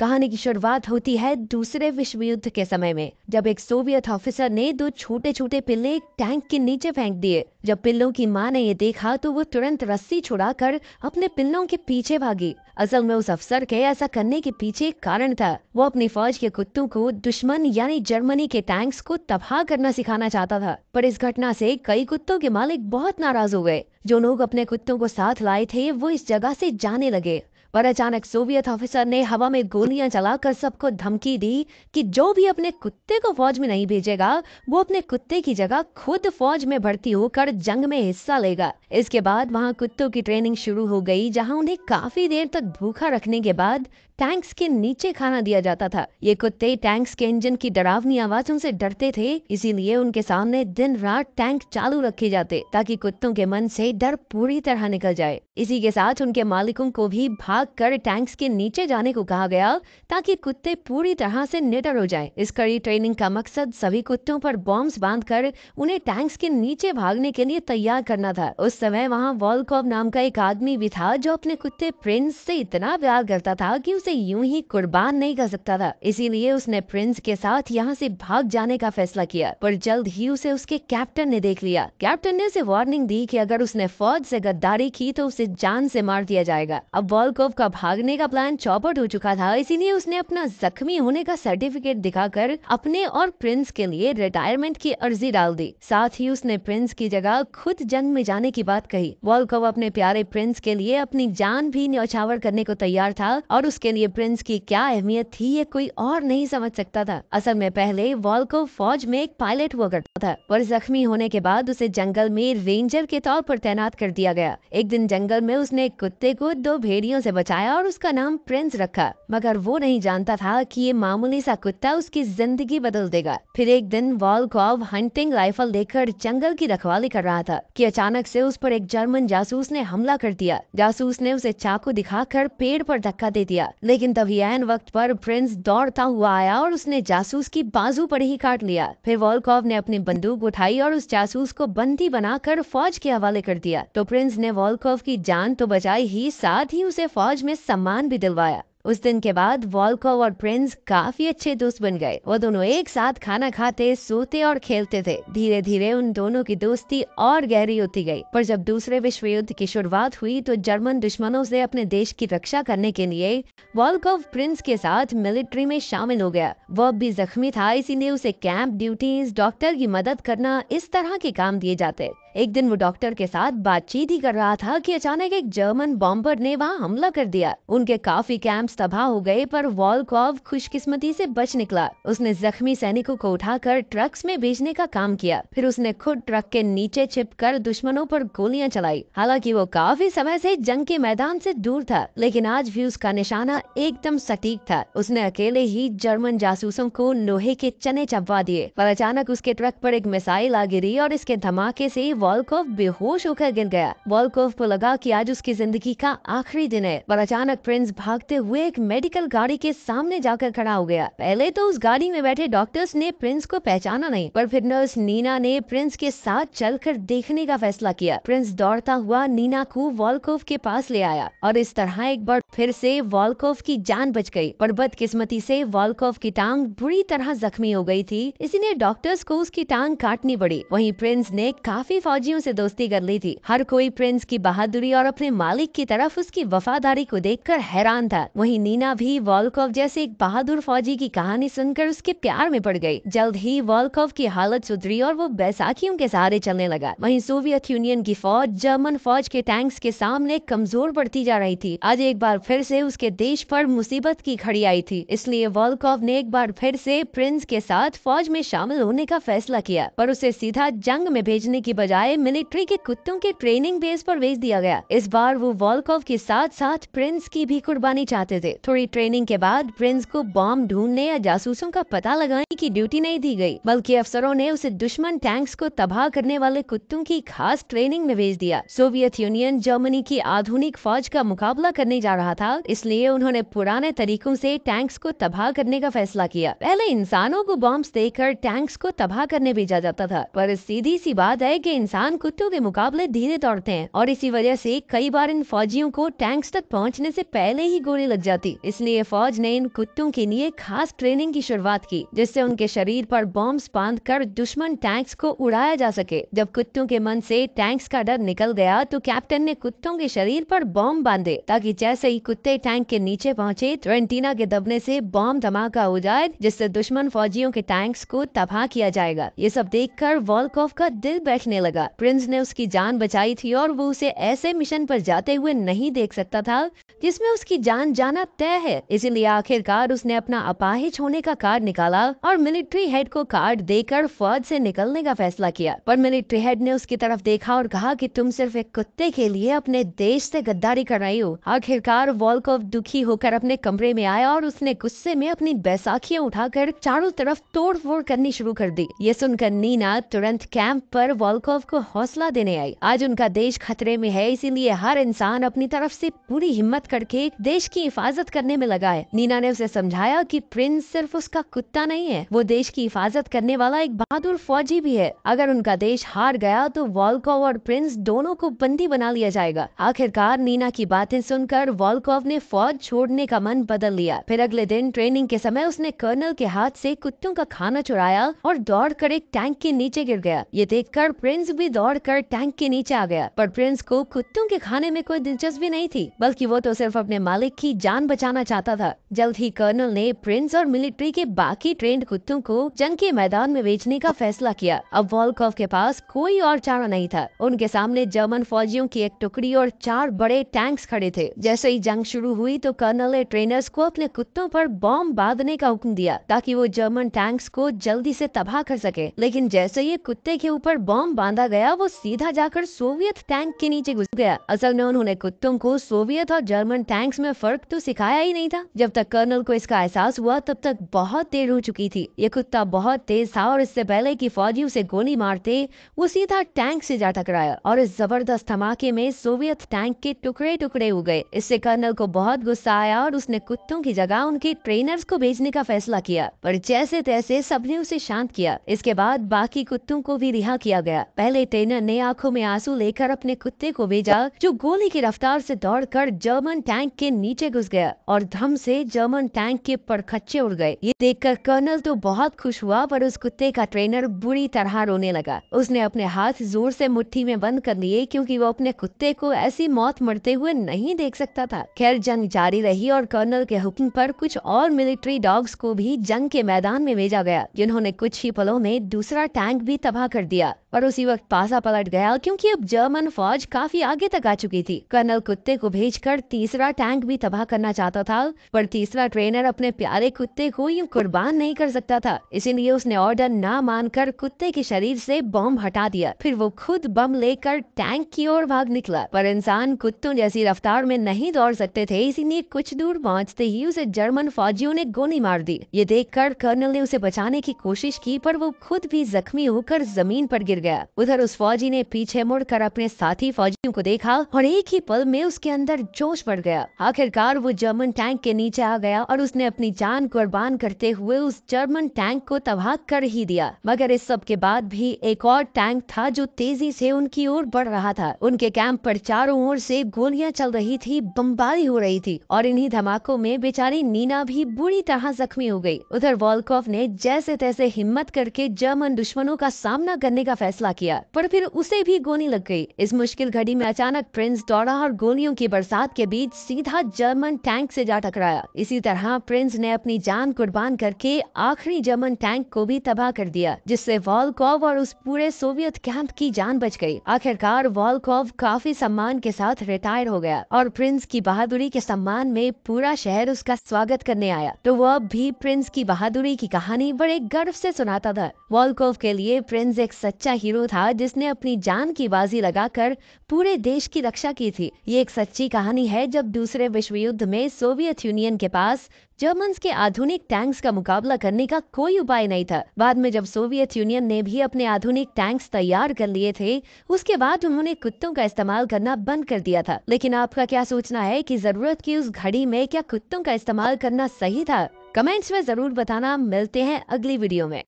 कहानी की शुरुआत होती है दूसरे विश्व युद्ध के समय में जब एक सोवियत ऑफिसर ने दो छोटे छोटे पिल्ले एक टैंक के नीचे फेंक दिए जब पिल्लों की माँ ने ये देखा तो वो तुरंत रस्सी छुड़ाकर अपने पिल्लों के पीछे भागी असल में उस अफसर के ऐसा करने के पीछे कारण था वो अपनी फौज के कुत्तों को दुश्मन यानी जर्मनी के टैंक्स को तबाह करना सिखाना चाहता था पर इस घटना से कई कुत्तों के मालिक बहुत नाराज हो गए जो लोग अपने कुत्तों को साथ लाए थे वो इस जगह से जाने लगे पर अचानक सोवियत ऑफिसर ने हवा में गोलियां चलाकर सबको धमकी दी कि जो भी अपने कुत्ते को फौज में नहीं भेजेगा वो अपने कुत्ते की जगह खुद फौज में भर्ती होकर जंग में हिस्सा लेगा इसके बाद वहाँ कुत्तों की ट्रेनिंग शुरू हो गई जहाँ उन्हें काफी देर तक भूखा रखने के बाद टैंक्स के नीचे खाना दिया जाता था ये कुत्ते टैंक्स के इंजन की डरावनी आवाजों से डरते थे इसीलिए उनके सामने दिन रात टैंक चालू रखे जाते ताकि कुत्तों के मन से डर पूरी तरह निकल जाए इसी के साथ उनके मालिकों को भी भाग कर टैंक्स के नीचे जाने को कहा गया ताकि कुत्ते पूरी तरह से निडर हो जाए इस कड़ी ट्रेनिंग का मकसद सभी कुत्तों पर बांध कर उन्हें टैंक्स के नीचे भागने के लिए तैयार करना था उस समय वहाँ वॉलकॉब नाम का एक आदमी भी था जो अपने कुत्ते प्रिंस से इतना प्यार करता था की उसे उसे यूं ही कुर्बान नहीं कर सकता था इसीलिए उसने प्रिंस के साथ यहाँ से भाग जाने का फैसला किया पर जल्द ही उसे उसके कैप्टन ने देख लिया कैप्टन ने उसे वार्निंग दी कि अगर उसने फौज से गद्दारी की तो उसे जान से मार दिया जाएगा अब वॉलकोव का भागने का प्लान चौपट हो चुका था इसीलिए उसने अपना जख्मी होने का सर्टिफिकेट दिखाकर अपने और प्रिंस के लिए रिटायरमेंट की अर्जी डाल दी साथ ही उसने प्रिंस की जगह खुद जंग में जाने की बात कही वॉलकोव अपने प्यारे प्रिंस के लिए अपनी जान भी न्यौछावर करने को तैयार था और उसके लिए प्रिंस की क्या अहमियत थी ये कोई और नहीं समझ सकता था असल में पहले वॉल्को फौज में एक पायलट हुआ करता था पर जख्मी होने के बाद उसे जंगल में रेंजर के तौर पर तैनात कर दिया गया एक दिन जंगल में उसने एक कुत्ते को दो भेड़ियों से बचाया और उसका नाम प्रिंस रखा मगर वो नहीं जानता था कि ये मामूली सा कुत्ता उसकी जिंदगी बदल देगा फिर एक दिन वॉल्कॉव हंटिंग राइफल लेकर जंगल की रखवाली कर रहा था कि अचानक से उस पर एक जर्मन जासूस ने हमला कर दिया जासूस ने उसे चाकू दिखाकर पेड़ पर धक्का दे दिया लेकिन तभी एन वक्त पर प्रिंस दौड़ता हुआ आया और उसने जासूस की बाजू पर ही काट लिया फिर वॉलकॉव ने अपनी बंदूक उठाई और उस जासूस को बंदी बनाकर फौज के हवाले कर दिया तो प्रिंस ने वॉलकॉव की जान तो बचाई ही साथ ही उसे फौज में सम्मान भी दिलवाया उस दिन के बाद वॉलकॉव और प्रिंस काफी अच्छे दोस्त बन गए वो दोनों एक साथ खाना खाते सोते और खेलते थे धीरे धीरे उन दोनों की दोस्ती और गहरी होती गई पर जब दूसरे विश्व युद्ध की शुरुआत हुई तो जर्मन दुश्मनों से अपने देश की रक्षा करने के लिए वॉलकॉव प्रिंस के साथ मिलिट्री में शामिल हो गया वह भी जख्मी था इसीलिए उसे कैंप ड्यूटीज डॉक्टर की मदद करना इस तरह के काम दिए जाते एक दिन वो डॉक्टर के साथ बातचीत ही कर रहा था कि अचानक एक जर्मन बॉम्बर ने वहाँ हमला कर दिया उनके काफी कैंप्स तबाह हो गए पर वॉलकॉव खुशकिस्मती से बच निकला उसने जख्मी सैनिकों को उठाकर ट्रक्स में भेजने का काम किया फिर उसने खुद ट्रक के नीचे छिप कर दुश्मनों पर गोलियां चलाई हालांकि वो काफी समय से जंग के मैदान से दूर था लेकिन आज भी उसका निशाना एकदम सटीक था उसने अकेले ही जर्मन जासूसों को लोहे के चने चबवा दिए पर अचानक उसके ट्रक पर एक मिसाइल आ गिरी और इसके धमाके से वॉलकॉफ बेहोश होकर गिर गया वॉलकॉफ को लगा कि आज उसकी जिंदगी का आखिरी दिन है पर अचानक प्रिंस भागते हुए एक मेडिकल गाड़ी के सामने जाकर खड़ा हो गया पहले तो उस गाड़ी में बैठे डॉक्टर्स ने प्रिंस को पहचाना नहीं पर फिर नर्स नीना ने प्रिंस के साथ चलकर देखने का फैसला किया प्रिंस दौड़ता हुआ नीना को वॉलकॉफ के पास ले आया और इस तरह एक बार फिर से वॉलकॉफ की जान बच गई पर बदकिस्मती से वॉलकॉफ की टांग बुरी तरह जख्मी हो गई थी इसीलिए डॉक्टर्स को उसकी टांग काटनी पड़ी वहीं प्रिंस ने काफी फौजियों से दोस्ती कर ली थी हर कोई प्रिंस की बहादुरी और अपने मालिक की तरफ उसकी वफादारी को देखकर हैरान था वहीं नीना भी वॉलकॉव जैसे एक बहादुर फौजी की कहानी सुनकर उसके प्यार में पड़ गई जल्द ही वॉलकॉव की हालत सुधरी और वो बैसाखियों के सहारे चलने लगा वहीं सोवियत यूनियन की फौज जर्मन फौज के टैंक्स के सामने कमजोर पड़ती जा रही थी आज एक बार फिर से उसके देश पर मुसीबत की खड़ी आई थी इसलिए वॉलकॉव ने एक बार फिर से प्रिंस के साथ फौज में शामिल होने का फैसला किया पर उसे सीधा जंग में भेजने की बजाय गाय मिलिट्री के कुत्तों के ट्रेनिंग बेस पर भेज दिया गया इस बार वो वॉलकॉव के साथ साथ प्रिंस की भी कुर्बानी चाहते थे थोड़ी ट्रेनिंग के बाद प्रिंस को बॉम्ब ढूंढने या जासूसों का पता लगाने की ड्यूटी नहीं दी गयी बल्कि अफसरों ने उसे दुश्मन टैंक्स को तबाह करने वाले कुत्तों की खास ट्रेनिंग में भेज दिया सोवियत यूनियन जर्मनी की आधुनिक फौज का मुकाबला करने जा रहा था इसलिए उन्होंने पुराने तरीकों से टैंक्स को तबाह करने का फैसला किया पहले इंसानों को बॉम्ब देकर टैंक्स को तबाह करने भेजा जाता था पर सीधी सी बात है की इंसान कुत्तों के मुकाबले धीरे दौड़ते हैं और इसी वजह से कई बार इन फौजियों को टैंक्स तक पहुंचने से पहले ही गोली लग जाती इसलिए फौज ने इन कुत्तों के लिए खास ट्रेनिंग की शुरुआत की जिससे उनके शरीर पर बॉम्ब बांध कर दुश्मन टैंक्स को उड़ाया जा सके जब कुत्तों के मन से टैंक्स का डर निकल गया तो कैप्टन ने कुत्तों के शरीर पर बॉम्ब बांधे ताकि जैसे ही कुत्ते टैंक के नीचे पहुंचे ट्रेंटीना के दबने से बॉम्ब धमाका हो जाए जिससे दुश्मन फौजियों के टैंक्स को तबाह किया जाएगा ये सब देखकर वॉलकॉफ का दिल बैठने लगा लगा प्रिंस ने उसकी जान बचाई थी और वो उसे ऐसे मिशन पर जाते हुए नहीं देख सकता था जिसमें उसकी जान जाना तय है इसीलिए आखिरकार उसने अपना अपाहिज होने का कार्ड निकाला और मिलिट्री हेड को कार्ड देकर फौज से निकलने का फैसला किया पर मिलिट्री हेड ने उसकी तरफ देखा और कहा कि तुम सिर्फ एक कुत्ते के लिए अपने देश से गद्दारी कर रही हो आखिरकार वॉलकोव दुखी होकर अपने कमरे में आया और उसने गुस्से में अपनी उठा उठाकर चारों तरफ तोड़ फोड़ करनी शुरू कर दी ये सुनकर नीना तुरंत कैंप पर वॉलकोव को हौसला देने आई आज उनका देश खतरे में है इसीलिए हर इंसान अपनी तरफ से पूरी हिम्मत करके देश की हिफाजत करने में लगा है नीना ने उसे समझाया कि प्रिंस सिर्फ उसका कुत्ता नहीं है वो देश की हिफाजत करने वाला एक बहादुर फौजी भी है अगर उनका देश हार गया तो वॉलकॉव और प्रिंस दोनों को बंदी बना लिया जाएगा आखिरकार नीना की बातें सुनकर वॉलकॉव ने फौज छोड़ने का मन बदल लिया फिर अगले दिन ट्रेनिंग के समय उसने कर्नल के हाथ से कुत्तों का खाना चुराया और दौड़ कर एक टैंक के नीचे गिर गया ये देखकर प्रिंस भी दौड़कर टैंक के नीचे आ गया पर प्रिंस को कुत्तों के खाने में कोई दिलचस्पी नहीं थी बल्कि वो तो सिर्फ अपने मालिक की जान बचाना चाहता था जल्द ही कर्नल ने प्रिंस और मिलिट्री के बाकी ट्रेंड कुत्तों को जंग के मैदान में बेचने का फैसला किया अब वॉल्कॉफ के पास कोई और चारा नहीं था उनके सामने जर्मन फौजियों की एक टुकड़ी और चार बड़े टैंक्स खड़े थे जैसे ही जंग शुरू हुई तो कर्नल ने ट्रेनर्स को अपने कुत्तों पर बॉम्ब बांधने का हुक्म दिया ताकि वो जर्मन टैंक्स को जल्दी से तबाह कर सके लेकिन जैसे ही कुत्ते के ऊपर बॉम्ब बांधा गया वो सीधा जाकर सोवियत टैंक के नीचे घुस गया असल में उन्होंने कुत्तों को सोवियत और जर्मन टैंक्स में फर्क तो सिखाया ही नहीं था जब तक कर्नल को इसका एहसास हुआ तब तक बहुत देर हो चुकी थी ये कुत्ता बहुत तेज था और इससे पहले की फौजी उसे गोली मारते वो सीधा टैंक से जा टकराया और इस जबरदस्त धमाके में सोवियत टैंक के टुकड़े टुकड़े हो गए इससे कर्नल को बहुत गुस्सा आया और उसने कुत्तों की जगह उनके ट्रेनर्स को भेजने का फैसला किया पर जैसे तैसे सबने उसे शांत किया इसके बाद बाकी कुत्तों को भी रिहा किया गया पहले ट्रेनर ने आंखों में आंसू लेकर अपने कुत्ते को भेजा जो गोली की रफ्तार से दौड़कर जर्मन टैंक के नीचे घुस गया और धम से जर्मन टैंक के परखच्चे उड़ गए ये देखकर कर्नल तो बहुत खुश हुआ पर उस कुत्ते का ट्रेनर बुरी तरह रोने लगा उसने अपने हाथ जोर से मुट्ठी में बंद कर लिए क्योंकि वो अपने कुत्ते को ऐसी मौत मरते हुए नहीं देख सकता था खैर जंग जारी रही और कर्नल के हुक्म पर कुछ और मिलिट्री डॉग्स को भी जंग के मैदान में भेजा गया जिन्होंने कुछ ही पलों में दूसरा टैंक भी तबाह कर दिया और उसी वक्त वक्त पासा पलट गया क्योंकि अब जर्मन फौज काफी आगे तक आ चुकी थी कर्नल कुत्ते को भेजकर तीसरा टैंक भी तबाह करना चाहता था पर तीसरा ट्रेनर अपने प्यारे कुत्ते को यूँ कुर्बान नहीं कर सकता था इसीलिए उसने ऑर्डर न मानकर कुत्ते के शरीर से बॉम्ब हटा दिया फिर वो खुद बम लेकर टैंक की ओर भाग निकला पर इंसान कुत्तों जैसी रफ्तार में नहीं दौड़ सकते थे इसीलिए कुछ दूर पहुँचते ही उसे जर्मन फौजियों ने गोली मार दी ये देखकर कर्नल ने उसे बचाने की कोशिश की पर वो खुद भी जख्मी होकर जमीन पर गिर गया उधर उस फौजी ने पीछे मुड़कर अपने साथी फौजियों को देखा और एक ही पल में उसके अंदर जोश बढ़ गया आखिरकार वो जर्मन टैंक के नीचे आ गया और उसने अपनी जान कुर्बान करते हुए उस जर्मन टैंक को तबाह कर ही दिया मगर इस सब के बाद भी एक और टैंक था जो तेजी से उनकी ओर बढ़ रहा था उनके कैंप पर चारों ओर से गोलियां चल रही थी बमबारी हो रही थी और इन्हीं धमाकों में बेचारी नीना भी बुरी तरह जख्मी हो गई उधर वॉलकॉफ ने जैसे तैसे हिम्मत करके जर्मन दुश्मनों का सामना करने का फैसला किया गया पर फिर उसे भी गोली लग गई इस मुश्किल घड़ी में अचानक प्रिंस दौड़ा और गोलियों की बरसात के बीच सीधा जर्मन टैंक से जा टकराया इसी तरह प्रिंस ने अपनी जान कुर्बान करके आखिरी जर्मन टैंक को भी तबाह कर दिया जिससे वॉलकॉव और उस पूरे सोवियत कैंप की जान बच गई आखिरकार वॉलकॉव काफी सम्मान के साथ रिटायर हो गया और प्रिंस की बहादुरी के सम्मान में पूरा शहर उसका स्वागत करने आया तो वह भी प्रिंस की बहादुरी की कहानी बड़े गर्व से सुनाता था वॉलकॉव के लिए प्रिंस एक सच्चा हीरो था था जिसने अपनी जान की बाजी लगाकर पूरे देश की रक्षा की थी ये एक सच्ची कहानी है जब दूसरे विश्व युद्ध में सोवियत यूनियन के पास जर्मन के आधुनिक टैंक्स का मुकाबला करने का कोई उपाय नहीं था बाद में जब सोवियत यूनियन ने भी अपने आधुनिक टैंक्स तैयार कर लिए थे उसके बाद उन्होंने कुत्तों का इस्तेमाल करना बंद कर दिया था लेकिन आपका क्या सोचना है की जरूरत की उस घड़ी में क्या कुत्तों का इस्तेमाल करना सही था कमेंट्स में जरूर बताना मिलते हैं अगली वीडियो में